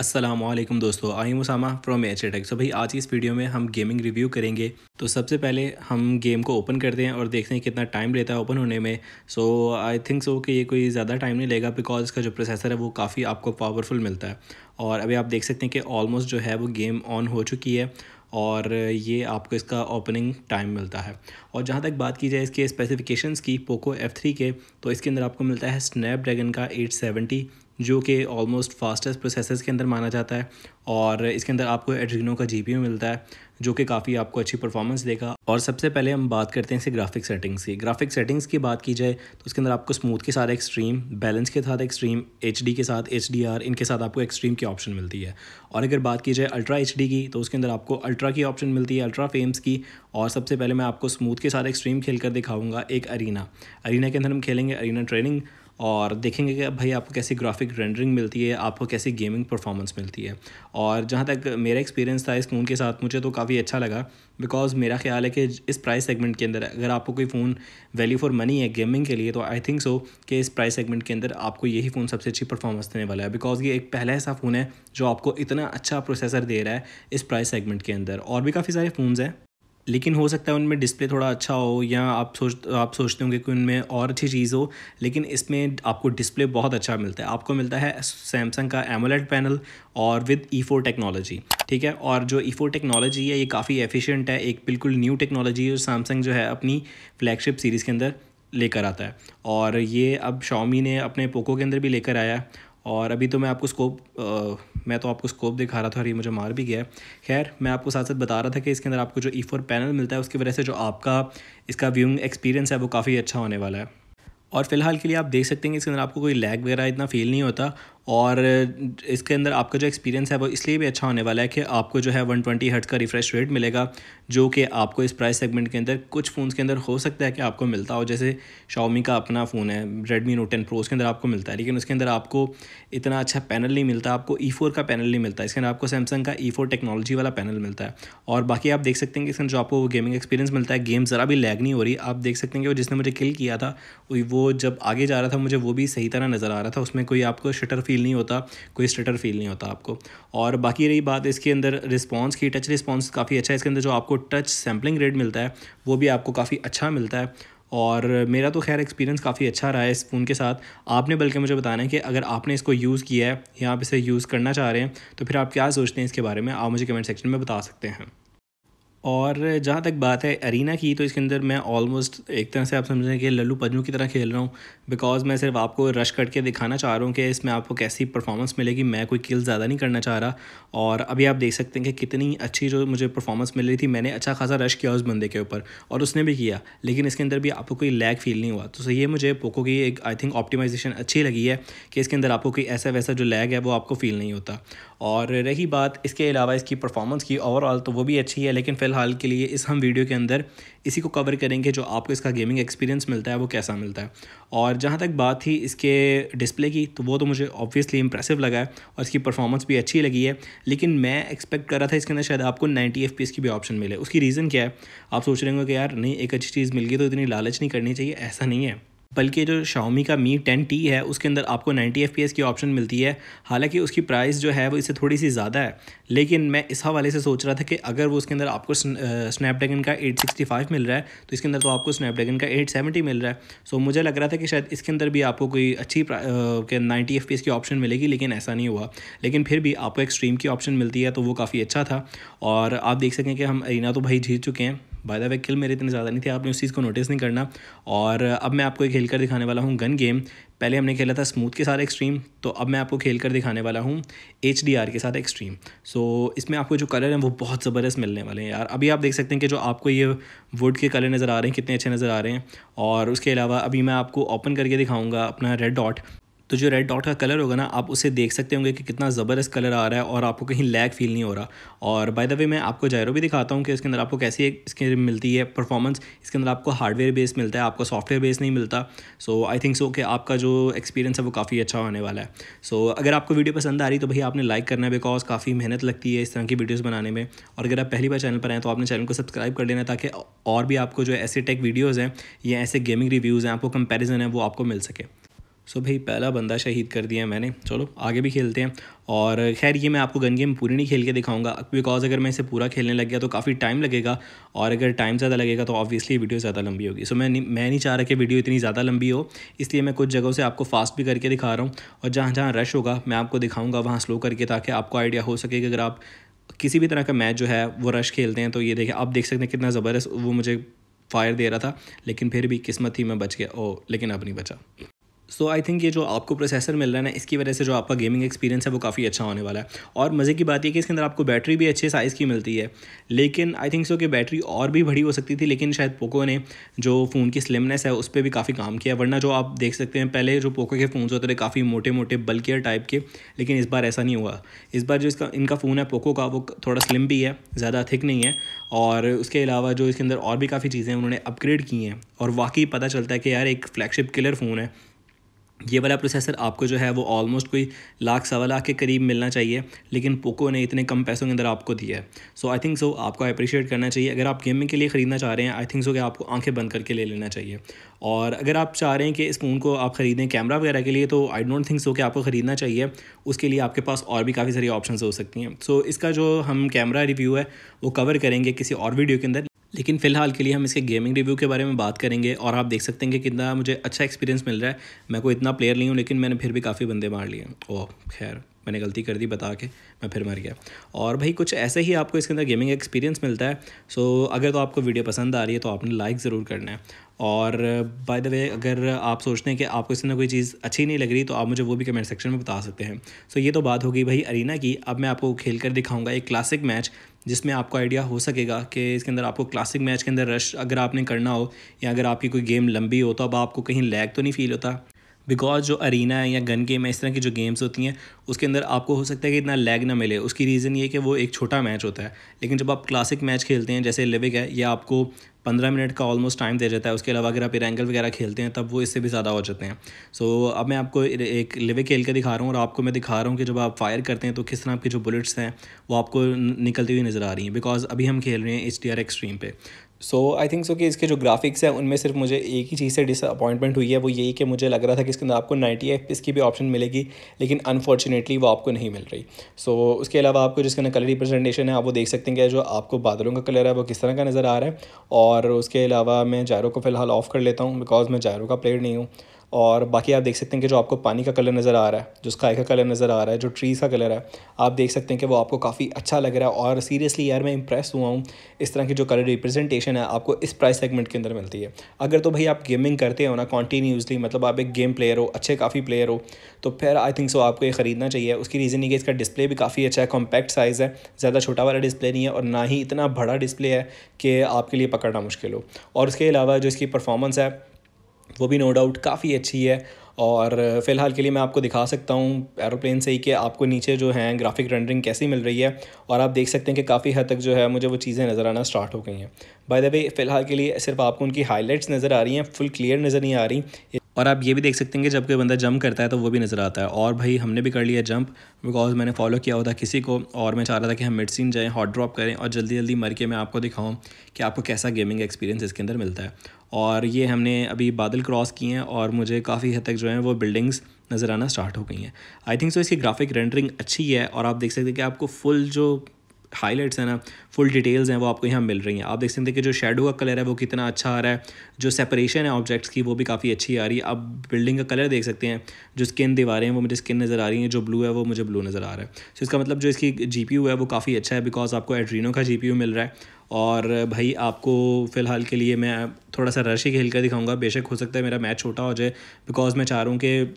असलम दोस्तों आई हूँ Usama from H Tech so भाई आज की इस वीडियो में हम गेमिंग रिव्यू करेंगे तो सबसे पहले हम गेम को ओपन करते हैं और देखते हैं कितना टाइम लेता है ओपन होने में सो आई थिंक सो कि ये कोई ज़्यादा टाइम नहीं लेगा बिकॉज इसका जो प्रोसेसर है वो काफ़ी आपको पावरफुल मिलता है और अभी आप देख सकते हैं कि ऑलमोस्ट जो है वो गेम ऑन हो चुकी है और ये आपको इसका ओपनिंग टाइम मिलता है और जहाँ तक बात की जाए इसके स्पेसिफिकेशंस की पोको F3 के तो इसके अंदर आपको मिलता है स्नैपड्रैगन का 870 जो कि ऑलमोस्ट फास्टेस्ट प्रोसेसर्स के अंदर माना जाता है और इसके अंदर आपको एड्रीनो का जी मिलता है जो कि काफ़ी आपको अच्छी परफॉर्मेंस देगा और सबसे पहले हम बात करते हैं इसे ग्राफिक सेटिंग्स की ग्राफिक सेटिंग्स की बात की जाए तो उसके अंदर आपको स्मूथ के साथ एक्सट्रीम बैलेंस के साथ एक्सट्रीम एच के साथ एच इनके साथ आपको एक्सट्रीम की ऑप्शन मिलती है और अगर बात की जाए अल्ट्रा एच की तो उसके अंदर आपको अल्ट्रा की ऑप्शन मिलती है अल्ट्रा फेम्स की और सबसे पहले मैं आपको स्मूथ के साथ एक्सट्रीम खेल कर दिखाऊँगा एक अरीना अरीना के अंदर हम खेलेंगे अरीना ट्रेनिंग और देखेंगे कि भाई आपको कैसी ग्राफिक रेंडरिंग मिलती है आपको कैसी गेमिंग परफॉर्मेंस मिलती है और जहाँ तक मेरा एक्सपीरियंस था इस फ़ोन के साथ मुझे तो काफ़ी अच्छा लगा बिकॉज मेरा ख्याल है कि इस प्राइस सेगमेंट के अंदर अगर आपको कोई फ़ोन वैल्यू फॉर मनी है गेमिंग के लिए तो आई थिंक सो कि इस प्राइस सेगमेंट के अंदर आपको यही फ़ोन सबसे अच्छी परफॉर्मेंस देने वाला है बिकॉज ये एक पहला ऐसा फ़ोन है जो आपको इतना अच्छा प्रोसेसर दे रहा है इस प्राइस सेगमेंट के अंदर और भी काफ़ी सारे फ़ोन हैं लेकिन हो सकता है उनमें डिस्प्ले थोड़ा अच्छा हो या आप सोच आप सोचते होंगे कि उनमें और अच्छी चीज़ हो लेकिन इसमें आपको डिस्प्ले बहुत अच्छा मिलता है आपको मिलता है सैमसंग का एमोलेट पैनल और विद ई फोर टेक्नोलॉजी ठीक है और जो ई फोर टेक्नोलॉजी है ये काफ़ी एफिशिएंट है एक बिल्कुल न्यू टेक्नोलॉजी है सैमसंग जो है अपनी फ्लैगशिप सीरीज़ के अंदर लेकर आता है और ये अब शॉमी ने अपने पोको के अंदर भी लेकर आया है और अभी तो मैं आपको स्कोप मैं तो आपको स्कोप दिखा रहा था और ये मुझे मार भी गया खैर मैं आपको साथ साथ बता रहा था कि इसके अंदर आपको जो ई फोर पैनल मिलता है उसकी वजह से जो आपका इसका व्यूइंग एक्सपीरियंस है वो काफ़ी अच्छा होने वाला है और फिलहाल के लिए आप देख सकते हैं कि इसके अंदर आपको कोई लैग वगैरह इतना फील नहीं होता और इसके अंदर आपका जो एक्सपीरियंस है वो इसलिए भी अच्छा होने वाला है कि आपको जो है वन ट्वेंटी हर्ट्स का रिफ्रेश रेट मिलेगा जो कि आपको इस प्राइस सेगमेंट के अंदर कुछ फ़ोन्स के अंदर हो सकता है कि आपको मिलता हो जैसे शाओमी का अपना फ़ोन है रेडमी नोट टेन प्रो उसके अंदर आपको मिलता है लेकिन उसके अंदर आपको इतना अच्छा पैनल नहीं मिलता आपको ई e फोर का पैनल नहीं मिलता इसके अंदर आपको सैमसंग का ई e टेक्नोलॉजी वाला पैनल मिलता है और बाकी आप देख सकते हैं कि इसके अंदर जो आपको गेमिंग एक्सपीरियंस मिलता है गेम ज़रा भी लैग नहीं हो रही आप देख सकते हैं कि वो जिसने मुझे किल किया था वो जब आगे जा रहा था मुझे वो भी सही तरह नज़र आ रहा था उसमें कोई आपको शटर फील फील नहीं होता कोई स्टटर फील नहीं होता आपको और बाकी रही बात इसके अंदर रिस्पॉन्स की टच रिस्पॉन्स काफ़ी अच्छा है इसके अंदर जो आपको टच सैम्पलिंग रेट मिलता है वो भी आपको काफ़ी अच्छा मिलता है और मेरा तो खैर एक्सपीरियंस काफ़ी अच्छा रहा है इस फ़ोन के साथ आपने बल्कि मुझे बताना है कि अगर आपने इसको यूज़ किया है या आप इसे यूज़ करना चाह रहे हैं तो फिर आप क्या सोचते हैं इसके बारे में आप मुझे कमेंट सेक्शन में बता सकते हैं और जहाँ तक बात है अरीना की तो इसके अंदर मैं ऑलमोस्ट एक तरह से आप समझ रहे हैं कि लल्लू पजनू की तरह खेल रहा हूँ बिकॉज मैं सिर्फ आपको रश करके दिखाना चाह रहा हूँ कि इसमें आपको कैसी परफॉर्मेंस मिलेगी मैं कोई किल ज़्यादा नहीं करना चाह रहा और अभी आप देख सकते हैं कि कितनी अच्छी जो मुझे परफॉर्मेंस मिल रही थी मैंने अच्छा खासा रश किया उस बंदे के ऊपर और उसने भी किया लेकिन इसके अंदर भी आपको कोई लैग फील नहीं हुआ तो ये मुझे पोको की एक आई थिंक ऑप्टिमाइजेशन अच्छी लगी है कि इसके अंदर आपको कोई ऐसा वैसा जो लैग है वो आपको फील नहीं होता और रही बात इसके अलावा इसकी परफॉर्मेंस की ओवरऑल तो वो भी अच्छी है लेकिन फ़िलहाल के लिए इस हम वीडियो के अंदर इसी को कवर करेंगे जो आपको इसका गेमिंग एक्सपीरियंस मिलता है वो कैसा मिलता है और जहाँ तक बात थी इसके डिस्प्ले की तो वो तो मुझे ऑब्वियसली इंप्रेसिव लगा है और इसकी परफॉर्मेंस भी अच्छी लगी है लेकिन मैं एक्सपेक्ट कर रहा था इसके अंदर शायद आपको नाइन्टी एफ की भी ऑप्शन मिले उसकी रीज़न क्या है आप सोच रहे होंगे कि यार नहीं एक अच्छी चीज़ मिल गई तो इतनी लालच नहीं करनी चाहिए ऐसा नहीं है बल्कि जो शाओमी का मी टेन टी है उसके अंदर आपको पी एस की ऑप्शन मिलती है हालांकि उसकी प्राइस जो है वो इससे थोड़ी सी ज़्यादा है लेकिन मैं इस हवाले से सोच रहा था कि अगर वो उसके अंदर आपको स्नैपड्रैगन का 865 मिल रहा है तो इसके अंदर तो आपको स्नैपड्रैगन का 870 मिल रहा है सो मुझे लग रहा था कि शायद इसके अंदर भी आपको कोई अच्छी नाइन्टी एफ की ऑप्शन मिलेगी लेकिन ऐसा नहीं हुआ लेकिन फिर भी आपको एक्सट्रीम की ऑप्शन मिलती है तो वो काफ़ी अच्छा था और आप देख सकें कि हम अरीना तो भाई जीत चुके हैं बाय द वे किल मेरे इतने ज़्यादा नहीं थे आपने उस चीज़ को नोटिस नहीं करना और अब मैं आपको खेल कर दिखाने वाला हूँ गन गेम पहले हमने खेला था स्मूथ के साथ एक्सट्रीम तो अब मैं आपको खेल कर दिखाने वाला हूँ एच के साथ एक्सट्रीम सो so, इसमें आपको जो कलर हैं वो बहुत ज़बरदस्त मिलने वाले हैं यार अभी आप देख सकते हैं कि जो आपको ये वुड के कलर नज़र आ रहे हैं कितने अच्छे नज़र आ रहे हैं और उसके अलावा अभी मैं आपको ओपन करके दिखाऊँगा अपना रेड डॉट तो जो रेड डॉट का कलर होगा ना आप उसे देख सकते होंगे कि कितना ज़बरदस्त कलर आ रहा है और आपको कहीं लैग फील नहीं हो रहा और बाय द वे मैं आपको जायरो भी दिखाता हूँ कि इसके अंदर आपको कैसी इसके मिलती है परफॉर्मेंस इसके अंदर आपको हार्डवेयर बेस मिलता है आपको सॉफ्टवेयर बेस नहीं मिलता सो आई थिंक सो कि आपका जो एक्सपीरियंस है वो काफ़ी अच्छा होने वाला है सो so, अगर आपको वीडियो पसंद आ रही तो भैया आपने लाइक करना है बिकॉज काफ़ी मेहनत लगती है इस तरह की वीडियोज़ बनाने में और अगर आप पहली बार चैनल पर आएँ तो आपने चैनल को सब्सक्राइब कर लेना ताकि और भी आपको जो ऐसे टेक वीडियोज़ हैं या ऐसे गेमिंग रिव्यूज़ हैं आपको कंपेरिजन है वो आपको मिल सके सो भाई पहला बंदा शहीद कर दिया मैंने चलो आगे भी खेलते हैं और खैर ये मैं आपको गन गेम पूरी नहीं खेल के दिखाऊंगा बिकॉज अगर मैं इसे पूरा खेलने लग गया तो काफ़ी टाइम लगेगा और अगर टाइम ज़्यादा लगेगा तो ऑब्वियसली वीडियो ज़्यादा लंबी होगी सो so, मैं नहीं मैं नहीं चाह रहा कि वीडियो इतनी ज़्यादा लंबी हो इसलिए मैं कुछ जगहों से आपको फास्ट भी करके दिखा रहा हूँ और जहाँ जहाँ रश होगा मैं आपको दिखाऊँगा वहाँ स्लो करके ताकि आपको आइडिया हो सके कि अगर आप किसी भी तरह का मैच जो है वो रश खेलते हैं तो ये देखें आप देख सकते हैं कितना ज़बरदस्त वो मुझे फायर दे रहा था लेकिन फिर भी किस्मत ही मैं बच गया ओ लेकिन अब नहीं बचा सो आई थिंक ये जो आपको प्रोसेसर मिल रहा है ना इसकी वजह से जो आपका गेमिंग एक्सपीरियंस है वो काफ़ी अच्छा होने वाला है और मज़े की बात यह कि इसके अंदर आपको बैटरी भी अच्छे साइज़ की मिलती है लेकिन आई थिंक सो कि बैटरी और भी बड़ी हो सकती थी लेकिन शायद पोको ने जो फ़ोन की स्लिमनेस है उस पर भी काफ़ी काम किया वरना जो आप देख सकते हैं पहले जो पोको के फ़ोन होते थे काफ़ी मोटे मोटे बल्कियर टाइप के लेकिन इस बार ऐसा नहीं हुआ इस बार जो इसका इनका फ़ोन है पोको का वो थोड़ा स्लिम भी है ज़्यादा थिक नहीं है और उसके अलावा जो इसके अंदर और भी काफ़ी चीज़ें उन्होंने अपग्रेड की हैं और वाकई पता चलता है कि यार एक फ्लैगशिप किलर फ़ोन है ये वाला प्रोसेसर आपको जो है वो ऑलमोस्ट कोई लाख सवा लाख के करीब मिलना चाहिए लेकिन पोको ने इतने कम पैसों के अंदर आपको दिया है सो आई थिंक सो आपको अप्रिशिएट करना चाहिए अगर आप गेमिंग के लिए ख़रीदना चाह रहे हैं आई थिंक सो कि आपको आंखें बंद करके ले लेना चाहिए और अगर आप चाह रहे हैं कि इस फ़ोन को आप ख़रीदें कैमरा वगैरह के लिए तो आई डोंट थिंक सो कि आपको ख़रीदना चाहिए उसके लिए आपके पास और भी काफ़ी सारी ऑप्शन हो सकती हैं सो so, इसका जो हम कैमरा रिव्यू है वो कवर करेंगे किसी और वीडियो के अंदर लेकिन फ़िलहाल के लिए हम इसके गेमिंग रिव्यू के बारे में बात करेंगे और आप देख सकते हैं कि कितना मुझे अच्छा एक्सपीरियंस मिल रहा है मैं कोई इतना प्लेयर नहीं हूँ लेकिन मैंने फिर भी काफ़ी बंदे मार लिए ओह खैर मैंने गलती कर दी बता के मैं फिर मर गया और भाई कुछ ऐसे ही आपको इसके अंदर गेमिंग एक्सपीरियंस मिलता है सो so, अगर तो आपको वीडियो पसंद आ रही है तो आपने लाइक ज़रूर करना है और बाय द वे अगर आप सोचते हैं कि आपको इसके अंदर कोई चीज़ अच्छी नहीं लग रही तो आप मुझे वो भी कमेंट सेक्शन में बता सकते हैं सो so, ये तो बात होगी भाई अरीना की अब मैं आपको खेल कर दिखाऊँगा एक क्लासिक मैच जिसमें आपको आइडिया हो सकेगा कि इसके अंदर आपको क्लासिक मैच के अंदर रश अगर आपने करना हो या अगर आपकी कोई गेम लंबी हो तो अब आपको कहीं लैग तो नहीं फील होता बिकॉज जो अरीना है या गन गेम है इस तरह की जो गेम्स होती हैं उसके अंदर आपको हो सकता है कि इतना लैग ना मिले उसकी रीज़न ये कि वो एक छोटा मैच होता है लेकिन जब आप क्लासिक मैच खेलते हैं जैसे लिविक है या आपको पंद्रह मिनट का ऑलमोस्ट टाइम दे जाता है उसके अलावा अगर आप इरेंगल वगैरह खेलते हैं तब वो इससे भी ज़्यादा हो जाते हैं सो so, अब मैं आपको एक लिविक खेल के दिखा रहा हूँ और आपको मैं दिखा रहा हूँ कि जब आप फायर करते हैं तो किस तरह आपकी जो बुलेट्स हैं वो आपको निकलती हुई नज़र आ रही हैं बिकॉज अभी हम खेल रहे हैं एच डी आर एक्सट्रीम पर सो आई थिंक सो कि इसके जो ग्राफिक्स हैं उनमें सिर्फ मुझे एक ही चीज़ से डिसअपॉइंटमेंट हुई है वो यही कि मुझे लग रहा था कि इसके अंदर आपको नाइन्टी एफ की भी ऑप्शन मिलेगी लेकिन अनफॉर्चुनेटली वो आपको नहीं मिल रही सो so, उसके अलावा आपको जिसके अंदर कलर रिप्रेजेंटेशन है आप वो देख सकते हैं कि जो आपको बादलों का कलर है वो किस तरह का नज़र आ रहा है और उसके अलावा मैं जायरो को फ़िलहाल ऑफ़ कर लेता हूँ बिकॉज मैं जायरो का प्लेयर नहीं हूँ और बाकी आप देख सकते हैं कि जो आपको पानी का कलर नज़र आ रहा है जो स्काई का कलर नज़र आ रहा है जो ट्रीज़ का कलर है आप देख सकते हैं कि वो आपको काफ़ी अच्छा लग रहा है और सीरियसली यार मैं इंप्रेस हुआ हूँ इस तरह की जो कलर रिप्रेजेंटेशन है आपको इस प्राइस सेगमेंट के अंदर मिलती है अगर तो भाई आप गेमिंग करते हो ना कॉन्टीन्यूसली मतलब आप एक गेम प्लेयर हो अच्छे काफ़ी प्लेयर हो तो फिर आई थिंक सो आपको ये ख़रीदना चाहिए उसकी रीज़न ये कि इसका डिस्प्ले भी काफ़ी अच्छा है कॉम्पैक्ट साइज़ है ज़्यादा छोटा वाला डिस्प्ले नहीं है और ना ही इतना बड़ा डिस्प्ले है कि आपके लिए पकड़ना मुश्किल हो और उसके अलावा जो इसकी परफॉर्मेंस है वो भी नो डाउट काफ़ी अच्छी है और फ़िलहाल के लिए मैं आपको दिखा सकता हूँ एरोप्लेन से ही कि आपको नीचे जो है ग्राफिक रेंडरिंग कैसी मिल रही है और आप देख सकते हैं कि काफ़ी हद तक जो है मुझे वो चीज़ें नज़र आना स्टार्ट हो गई हैं बाय द वे फ़िलहाल के लिए सिर्फ आपको उनकी हाईलाइट्स नज़र आ रही हैं फुल क्लियर नज़र नहीं आ रही और आप ये भी देख सकते हैं कि जब कोई बंदा जंप करता है तो वो भी नज़र आता है और भाई हमने भी कर लिया जंप बिकॉज मैंने फॉलो किया होता किसी को और मैं चाह रहा था कि हम मेडिसिन जाएँ हॉट ड्रॉप करें और जल्दी जल्दी मर के मैं आपको दिखाऊँ कि आपको कैसा गेमिंग एक्सपीरियंस इसके अंदर मिलता है और ये हमने अभी बादल क्रॉस किए हैं और मुझे काफ़ी हद तक जो है वो बिल्डिंग्स नज़र आना स्टार्ट हो गई हैं आई थिंक सो इसकी ग्राफिक रेंडरिंग अच्छी है और आप देख सकते हैं कि आपको फुल जो हाईलाइट्स हैं ना फुल डिटेल्स हैं वो आपको यहाँ मिल रही हैं आप देख सकते हैं कि जो शेडो का कलर है वो कितना अच्छा आ रहा है जो सेपरेशन है ऑब्जेक्ट्स की वो भी काफ़ी अच्छी आ रही है आप बिल्डिंग का कलर देख सकते हैं जो स्किन दीवारें हैं वो मुझे स्किन नज़र आ रही हैं जो ब्लू है वो मुझे ब्लू नज़र आ रहा है सो so इसका मतलब जो इसकी जी है वो काफ़ी अच्छा है बिकॉज आपको एड्रीनो का जी मिल रहा है और भाई आपको फ़िलहाल के लिए मैं थोड़ा सा रश ही खेल कर दिखाऊँगा बेशक हो सकता है मेरा मैच छोटा हो जाए बिकॉज़ मैं चाह रहा हूँ कि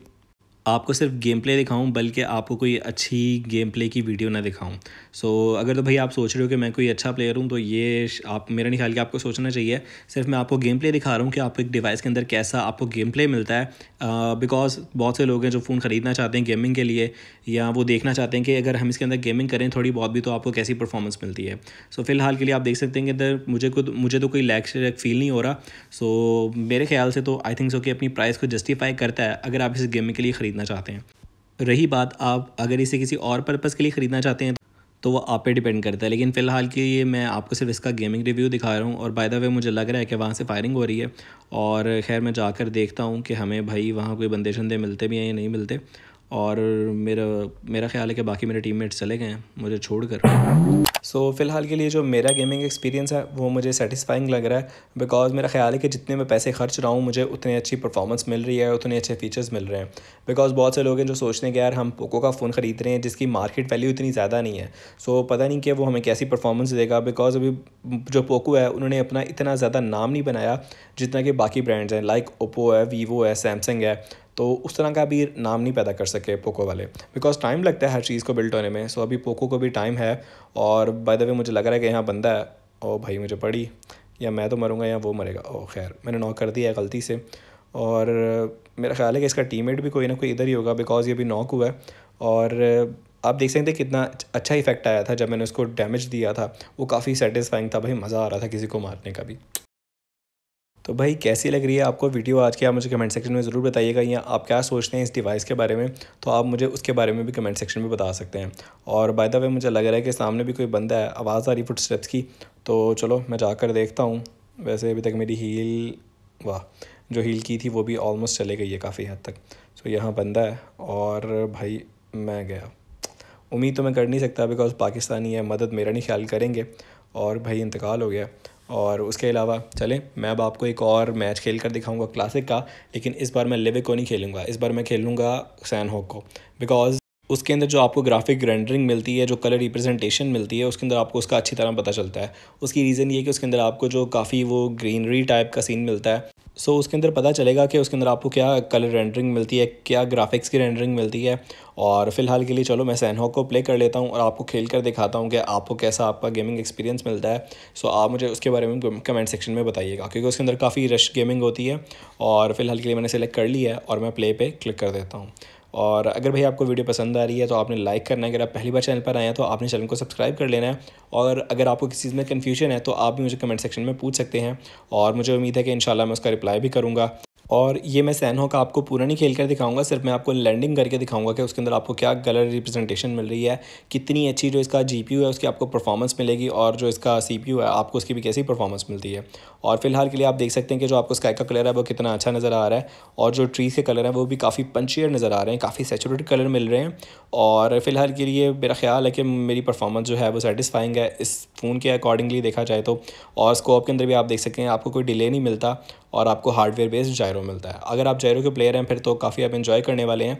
आपको सिर्फ गेम प्ले दिखाऊँ बल्कि आपको कोई अच्छी गेम प्ले की वीडियो ना दिखाऊँ सो so, अगर तो भाई आप सोच रहे हो कि मैं कोई अच्छा प्लेयर हूँ तो ये आप मेरा नहीं ख्याल कि आपको सोचना चाहिए सिर्फ मैं आपको गेम प्ले दिखा रहा हूँ कि आपको एक डिवाइस के अंदर कैसा आपको गेम प्ले मिलता है बिकॉज uh, बहुत से लोग हैं जो फ़ोन ख़रीदना चाहते हैं गेमिंग के लिए या वो देखना चाहते हैं कि अगर हम इसके अंदर गेमिंग करें थोड़ी बहुत भी तो आपको कैसी परफॉर्मेंस मिलती है सो so, फ़िलहाल के लिए आप देख सकते हैं कि अंदर मुझे खुद मुझे तो कोई लैक फील नहीं हो रहा सो मेरे ख्याल से तो आई थिंक सो कि अपनी प्राइस को जस्टिफाई करता है अगर आप इसे गेमिंग के लिए ख़रीदना खरीदना चाहते हैं रही बात आप अगर इसे किसी और पर्पज़ के लिए ख़रीदना चाहते हैं तो वो आप पे डिपेंड करता है लेकिन फ़िलहाल के लिए मैं आपको सिर्फ इसका गेमिंग रिव्यू दिखा रहा हूँ और बाय द वे मुझे लग रहा है कि वहाँ से फायरिंग हो रही है और खैर मैं जाकर देखता हूँ कि हमें भाई वहाँ कोई बंदे शंदे मिलते भी हैं या नहीं मिलते और मेरा मेरा ख्याल है कि बाकी मेरे टीममेट्स चले गए हैं मुझे छोड़ कर सो so, फ़िलहाल के लिए जो मेरा गेमिंग एक्सपीरियंस है वो मुझे सेटिस्फाइंग लग रहा है बिकॉज मेरा ख्याल है कि जितने मैं पैसे खर्च रहा हूँ मुझे उतनी अच्छी परफॉर्मेंस मिल रही है उतने अच्छे फीचर्स मिल रहे हैं बिकॉज बहुत से लोग हैं जो सोचते हैं कि यार हम पोको का फ़ोन ख़रीद रहे हैं जिसकी मार्केट वैल्यू इतनी ज़्यादा नहीं है सो so, पता नहीं कि वो हमें कैसी परफॉर्मेंस देगा बिकॉज अभी जो पोको है उन्होंने अपना इतना ज़्यादा नाम नहीं बनाया जितना कि बाकी ब्रांड्स हैं लाइक ओप्पो है वीवो है सैमसंग है तो उस तरह का भी नाम नहीं पैदा कर सके पोको वाले बिकॉज टाइम लगता है हर चीज़ को बिल्ट होने में सो अभी पोको को भी टाइम है और बाय द वे मुझे लग रहा है कि यहाँ बंदा है ओ भाई मुझे पड़ी या मैं तो मरूँगा या वो मरेगा ओ खैर मैंने नॉक कर दिया है गलती से और मेरा ख्याल है कि इसका टीममेट भी कोई ना कोई इधर ही होगा बिकॉज़ ये भी नॉक हुआ है और आप देख सकते हैं कितना अच्छा इफेक्ट आया था जब मैंने उसको डैमेज दिया था वो काफ़ी सेटिस्फाइंग था भाई मज़ा आ रहा था किसी को मारने का भी तो भाई कैसी लग रही है आपको वीडियो आज के आप मुझे कमेंट सेक्शन में ज़रूर बताइएगा या आप क्या सोचते हैं इस डिवाइस के बारे में तो आप मुझे उसके बारे में भी कमेंट सेक्शन में बता सकते हैं और बाय द वे मुझे लग रहा है कि सामने भी कोई बंदा है आवाज़ आ रही फुट स्टेप्स की तो चलो मैं जाकर देखता हूँ वैसे अभी तक मेरी हील वाह जो हील की थी वो भी ऑलमोस्ट चले गई है काफ़ी हद तक सो यहाँ बंदा है और भाई मैं गया उम्मीद तो मैं कर नहीं सकता बिकॉज़ पाकिस्तानी है मदद मेरा नहीं ख्याल करेंगे और भाई इंतकाल हो गया और उसके अलावा चलें मैं अब आपको एक और मैच खेल कर दिखाऊंगा क्लासिक का लेकिन इस बार मैं लिविक को नहीं खेलूंगा इस बार मैं खेलूँगा सैन हॉक को बिकॉज उसके अंदर जो आपको ग्राफिक रेंडरिंग मिलती है जो कलर रिप्रेजेंटेशन मिलती है उसके अंदर आपको उसका अच्छी तरह पता चलता है उसकी रीज़न ये कि उसके अंदर आपको जो काफ़ी वो ग्रीनरी टाइप का सीन मिलता है सो so, उसके अंदर पता चलेगा कि उसके अंदर आपको क्या कलर रेंडरिंग मिलती है क्या ग्राफिक्स की रेंडरिंग मिलती है और फ़िलहाल के लिए चलो मैं सैनहॉक को प्ले कर लेता हूँ और आपको खेल कर दिखाता हूँ कि आपको कैसा आपका गेमिंग एक्सपीरियंस मिलता है सो so, आप मुझे उसके बारे में कमेंट सेक्शन में बताइएगा क्योंकि उसके अंदर काफ़ी रश गेमिंग होती है और फ़िलहाल के लिए मैंने सेलेक्ट कर ली है और मैं प्ले पर क्लिक कर देता हूँ और अगर भाई आपको वीडियो पसंद आ रही है तो आपने लाइक करना है अगर आप पहली बार चैनल पर आए हैं तो आपने चैनल को सब्सक्राइब कर लेना है और अगर आपको किसी चीज़ में कन्फ्यूजन है तो आप भी मुझे कमेंट सेक्शन में पूछ सकते हैं और मुझे उम्मीद है कि इन मैं उसका रिप्लाई भी करूँगा और ये मैं सैनहो का आपको पूरा नहीं खेल कर दिखाऊंगा सिर्फ मैं आपको लैंडिंग करके दिखाऊंगा कि उसके अंदर आपको क्या कलर रिप्रेजेंटेशन मिल रही है कितनी अच्छी जो इसका जी है उसकी आपको परफॉर्मेंस मिलेगी और जो इसका सी है आपको उसकी भी कैसी परफॉर्मेंस मिलती है और फिलहाल के लिए आप देख सकते हैं कि जो आपको स्काई का कलर है वो कितना अच्छा नज़र आ रहा है और जो ट्रीज़ के कलर हैं वो भी काफ़ी पंचियर नज़र आ रहे हैं काफ़ी सेचूरेट कलर मिल रहे हैं और फिलहाल के लिए मेरा ख्याल है कि मेरी परफॉर्मेंस जो है वो सेटिसफाइंग है इस फ़ोन के अकॉर्डिंगली देखा जाए तो और स्कोप के अंदर भी आप देख सकते हैं आपको कोई डिले नहीं मिलता और आपको हार्डवेयर बेस्ड जायरो को मिलता है अगर आप जैरो के प्लेयर हैं फिर तो काफ़ी आप इन्जॉय करने वाले हैं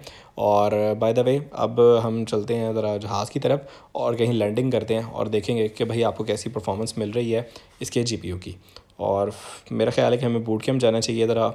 और बाय द वे अब हम चलते हैं ज़रा जहाज़ की तरफ और कहीं लैंडिंग करते हैं और देखेंगे कि भाई आपको कैसी परफॉर्मेंस मिल रही है इसके जी की और मेरा ख्याल है कि हमें बूट कैम्प जाना चाहिए ज़रा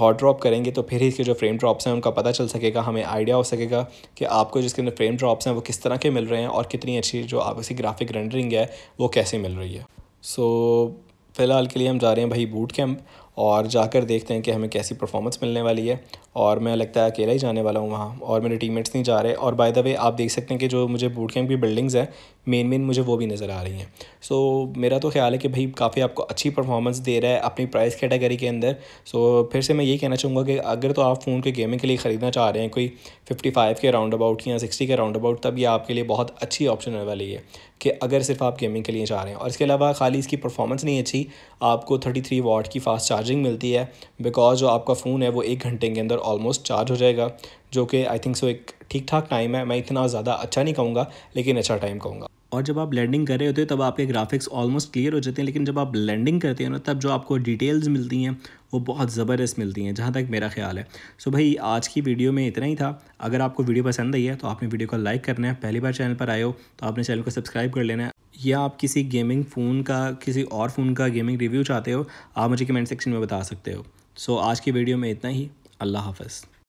हॉट ड्रॉप करेंगे तो फिर ही इसके जो फ्रेम ड्रॉप्स हैं उनका पता चल सकेगा हमें आइडिया हो सकेगा कि आपको जिसके अंदर फ्रेम ड्रॉप्स हैं वो किस तरह के मिल रहे हैं और कितनी अच्छी जो इसी ग्राफिक रेंडरिंग है वो कैसे मिल रही है सो so, फ़िलहाल के लिए हम जा रहे हैं भाई बूट कैम्प और जाकर देखते हैं कि हमें कैसी परफॉर्मेंस मिलने वाली है और मैं लगता है अकेला ही जाने वाला हूँ वहाँ और मेरे टीममेट्स नहीं जा रहे और बाय द वे आप देख सकते हैं कि जो मुझे बूट कैम्प की बिल्डिंग्स हैं मेन मेन मुझे वो भी नज़र आ रही हैं सो so, मेरा तो ख्याल है कि भाई काफ़ी आपको अच्छी परफॉर्मेंस दे रहा है अपनी प्राइस कैटेगरी के अंदर सो so, फिर से मैं ये कहना चाहूँगा कि अगर तो आप फ़ोन के गेमिंग के लिए ख़रीदना चाह रहे हैं कोई फिफ्टी फाइव के राउंड अबाउट या सिक्सटी के राउंड अबाउट तब ये आपके लिए बहुत अच्छी ऑप्शन है वाली है कि अगर सिर्फ आप गेमिंग के लिए चाह रहे हैं और इसके अलावा खाली इसकी परफॉर्मेंस नहीं अच्छी आपको थर्टी थ्री वाट की फास्ट चार्जिंग मिलती है बिकॉज जो आपका फ़ोन है वो एक घंटे के अंदर ऑलमोस्ट चार्ज हो जाएगा जो कि आई थिंक सो एक ठीक ठाक टाइम है मैं इतना ज़्यादा अच्छा नहीं कहूँगा लेकिन अच्छा टाइम कहूँगा और जब आप लैंडिंग कर रहे होते हो तब आपके ग्राफिक्स ऑलमोस्ट क्लियर हो जाते हैं लेकिन जब आप लैंडिंग करते हो ना तब जो आपको डिटेल्स मिलती हैं वो बहुत ज़बरदस्त मिलती हैं जहाँ तक मेरा ख्याल है सो भाई आज की वीडियो में इतना ही था अगर आपको वीडियो पसंद आई है तो आपने वीडियो को लाइक करना है पहली बार चैनल पर आए हो तो आपने चैनल को सब्सक्राइब कर लेना है या आप किसी गेमिंग फ़ोन का किसी और फ़ोन का गेमिंग रिव्यू चाहते हो आप मुझे कमेंट सेक्शन में बता सकते हो सो आज की वीडियो में इतना ही अल्लाह हाफ़